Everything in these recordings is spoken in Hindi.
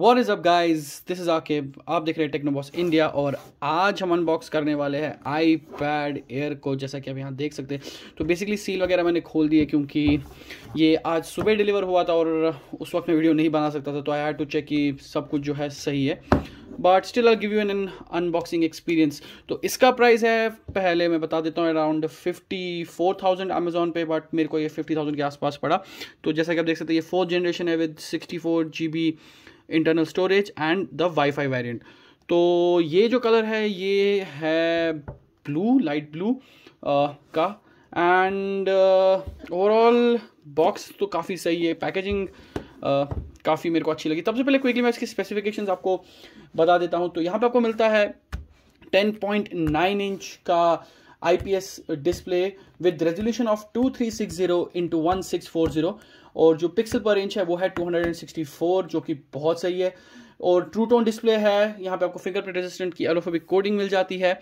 What is up guys this is Akib. आप देख रहे हैं टेक्नोबॉस इंडिया और आज हम अनबॉक्स करने वाले हैं आई पैड एयर को जैसा कि आप यहाँ देख सकते हैं तो बेसिकली सील वगैरह मैंने खोल दी है क्योंकि ये आज सुबह डिलीवर हुआ था और उस वक्त मैं वीडियो नहीं बना सकता था तो आई हैड टू चेक कि सब कुछ जो है सही है but still I give you an unboxing experience तो इसका प्राइस है पहले मैं बता देता हूँ around fifty four thousand Amazon पे बट मेरे को ये फिफ्टी थाउजेंड के आसपास पड़ा तो जैसा कि आप देख सकते हैं ये फोर्थ जनरेशन है with sixty four G B internal storage and the WiFi variant तो ये जो कलर है ये है ब्लू लाइट ब्लू का एंड ओवरऑल बॉक्स तो काफ़ी सही है पैकेजिंग uh, काफ़ी मेरे को अच्छी लगी सबसे पहले क्विकली मैं इसकी स्पेसिफिकेशंस आपको बता देता हूँ तो यहाँ पे आपको मिलता है 10.9 इंच का IPS display with resolution of 2360 into 1640 और जो पिक्सल पर इंच है वो है 264 जो कि बहुत सही है और ट्रू टोन डिस्प्ले है यहाँ पे आपको फिंगरप्रिंट रेजिस्टेंट की एलोफोबिक कोडिंग मिल जाती है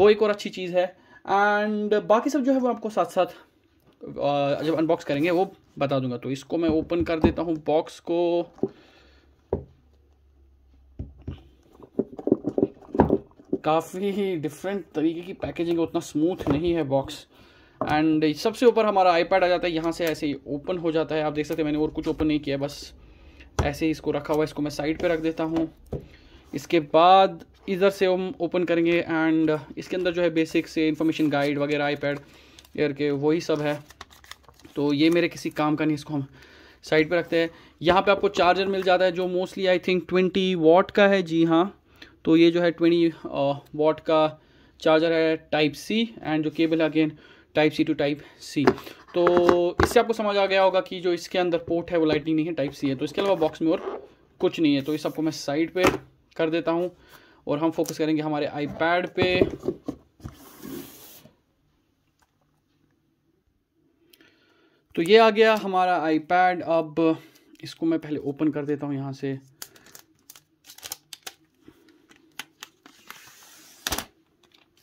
वो एक और अच्छी चीज़ है एंड बाकी सब जो है वो आपको साथ साथ uh, जब अनबॉक्स करेंगे वो बता दूंगा तो इसको मैं ओपन कर देता हूँ बॉक्स को काफ़ी ही डिफरेंट तरीके की पैकेजिंग है उतना स्मूथ नहीं है बॉक्स एंड सबसे ऊपर हमारा आईपैड आ जाता है यहाँ से ऐसे ही ओपन हो जाता है आप देख सकते हैं मैंने और कुछ ओपन नहीं किया बस ऐसे ही इसको रखा हुआ है इसको मैं साइड पे रख देता हूँ इसके बाद इधर से हम ओपन करेंगे एंड इसके अंदर जो है बेसिक से इन्फॉर्मेशन गाइड वगैरह पैड एयर के वही सब है तो ये मेरे किसी काम का नहीं इसको हम साइड पे रखते हैं यहाँ पे आपको चार्जर मिल जाता है जो mostly I think twenty watt का है जी हाँ तो ये जो है ट्वेंटी वॉट का चार्जर है टाइप सी एंड जो केबल है again type C to type C तो इससे आपको समझ आ गया होगा कि जो इसके अंदर पोर्ट है वो लाइटिंग नहीं है टाइप सी है तो इसके अलावा बॉक्स में और कुछ नहीं है तो इस आपको मैं साइड पे कर देता हूँ और हम फोकस करेंगे हमारे आईपैड पे तो ये आ गया हमारा आईपैड अब इसको मैं पहले ओपन कर देता हूँ यहाँ से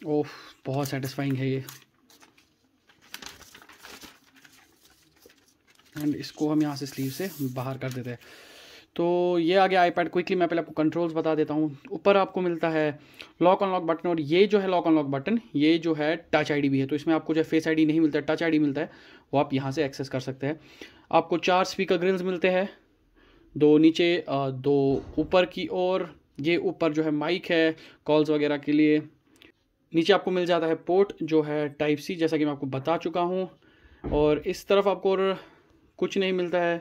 ओह बहुत सेटिस्फाइंग है ये एंड इसको हम यहाँ से स्लीव से बाहर कर देते हैं तो ये आ गया आईपैड क्विकली मैं पहले आपको कंट्रोल्स बता देता हूँ ऊपर आपको मिलता है लॉक अनलॉक बटन और ये जो है लॉक अनलॉक बटन ये जो है टच आईडी भी है तो इसमें आपको जो फेस आईडी नहीं मिलता टच आईडी मिलता है वो आप यहाँ से एक्सेस कर सकते हैं आपको चार स्पीकर ग्रिल्स मिलते हैं दो नीचे दो ऊपर की और ये ऊपर जो है माइक है कॉल्स वगैरह के लिए नीचे आपको मिल जाता है पोर्ट जो है टाइप सी जैसा कि मैं आपको बता चुका हूँ और इस तरफ आपको और कुछ नहीं मिलता है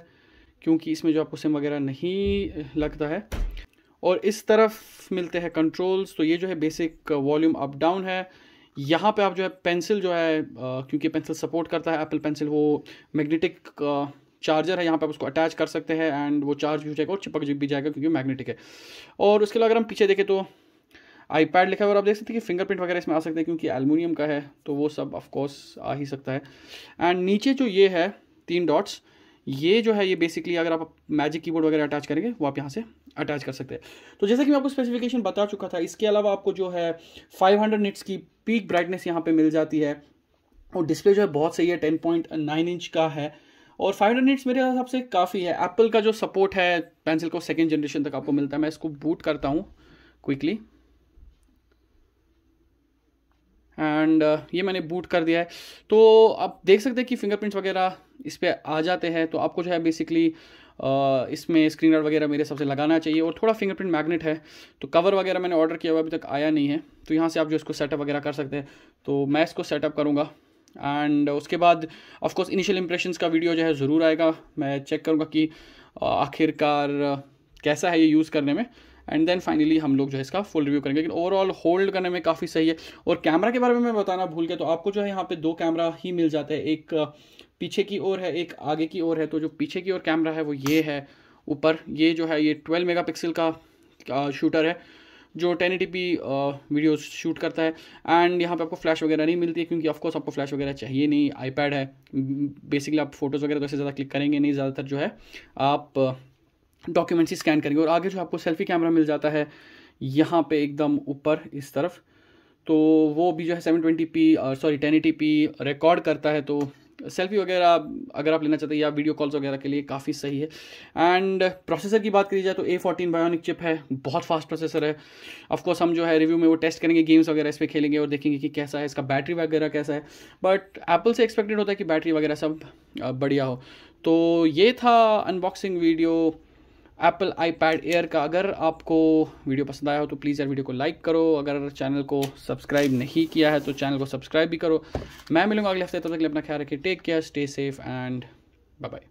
क्योंकि इसमें जो आपको सिम वगैरह नहीं लगता है और इस तरफ मिलते हैं कंट्रोल्स तो ये जो है बेसिक वॉल्यूम अप डाउन है यहाँ पे आप जो है पेंसिल जो है क्योंकि पेंसिल सपोर्ट करता है एप्पल पेंसिल वो मैग्नेटिक चार्जर है यहाँ पे आप उसको अटैच कर सकते हैं एंड वो चार्ज भी हो जाएगा और चिपक भी जाएगा क्योंकि मैग्नेटिक है और उसके अलावा अगर हम पीछे देखें तो आईपैड लिखा है और आप देख सकते हैं कि फिंगरप्रिंट वगैरह इसमें आ सकते हैं क्योंकि एलमिनियम का है तो वो सब ऑफकोर्स आ ही सकता है एंड नीचे जो ये है तीन डॉट्स ये जो है ये बेसिकली अगर आप मैजिक कीबोर्ड वगैरह अटैच करेंगे वो आप यहाँ से अटैच कर सकते हैं तो जैसा कि मैं आपको स्पेसिफिकेशन बता चुका था इसके अलावा आपको जो है 500 हंड्रेड निट्स की पीक ब्राइटनेस यहाँ पे मिल जाती है और डिस्प्ले जो है बहुत सही है 10.9 इंच का है और 500 हंड्रेड निट्स मेरे हिसाब से काफ़ी है एप्पल का जो सपोर्ट है पेंसिल को सेकेंड जनरेशन तक आपको मिलता है मैं इसको बूट करता हूँ क्विकली एंड uh, ये मैंने बूट कर दिया है तो आप देख सकते हैं कि फिंगरप्रिंट्स वगैरह इस पर आ जाते हैं तो आपको जो है बेसिकली uh, इसमें स्क्रीन गार्ड वगैरह मेरे सबसे लगाना चाहिए और थोड़ा फिंगरप्रिंट मैग्नेट है तो कवर वगैरह मैंने ऑर्डर किया हुआ अभी तक आया नहीं है तो यहाँ से आप जो इसको सेटअप वगैरह कर सकते हैं तो मैं इसको सेटअप करूँगा एंड uh, उसके बाद ऑफकोर्स इनिशियल इम्प्रेशन का वीडियो जो है ज़रूर आएगा मैं चेक करूँगा कि आखिरकार कैसा है ये यूज़ करने में एंड देन फाइनली हम लोग जो है इसका फुल रिव्यू करेंगे लेकिन ओवरऑल होल्ड करने में काफ़ी सही है और कैमरा के बारे में मैं बताना भूल गया तो आपको जो है यहाँ पे दो कैमरा ही मिल जाता है एक uh, पीछे की ओर है एक आगे की ओर है तो जो पीछे की ओर कैमरा है वो ये है ऊपर ये जो है ये ट्वेल्व पिक्सल का शूटर uh, है जो टेन पी वीडियो शूट करता है एंड यहाँ पे आपको फ्लैश वगैरह नहीं मिलती है क्योंकि ऑफकोर्स आपको फ्लैश वगैरह चाहिए नहीं आईपैड है बेसिकली आप फोटोज़ वगैरह तो ऐसे ज़्यादा क्लिक करेंगे नहीं ज़्यादातर जो है आप uh, डॉक्यूमेंट्स ही स्कैन करेंगे और आगे जो आपको सेल्फी कैमरा मिल जाता है यहाँ पे एकदम ऊपर इस तरफ तो वो भी जो है seven twenty p sorry ten eighty p record करता है तो सेल्फी वगैरह अगर आप लेना चाहते हैं या वीडियो कॉल्स वगैरह के लिए काफ़ी सही है एंड प्रोसेसर की बात करी जाए तो ए फोर्टीन बायोनिक चिप है बहुत फास्ट प्रोसेसर है ऑफकोर्स हम जो है रिव्यू में वो टेस्ट करेंगे गेम्स वगैरह इस पर खेलेंगे और देखेंगे कि कैसा है इसका बैटरी वगैरह कैसा है बट एप्पल से एक्सपेक्टेड होता है कि बैटरी वगैरह सब बढ़िया हो तो ये था unboxing video Apple iPad air का अगर आपको वीडियो पसंद आया हो तो प्लीज़ यार वीडियो को लाइक करो अगर चैनल को सब्सक्राइब नहीं किया है तो चैनल को सब्सक्राइब भी करो मैं मिलूंगा अगले हफ्ते तब तक अपना ख्याल रखिए take care stay safe and bye bye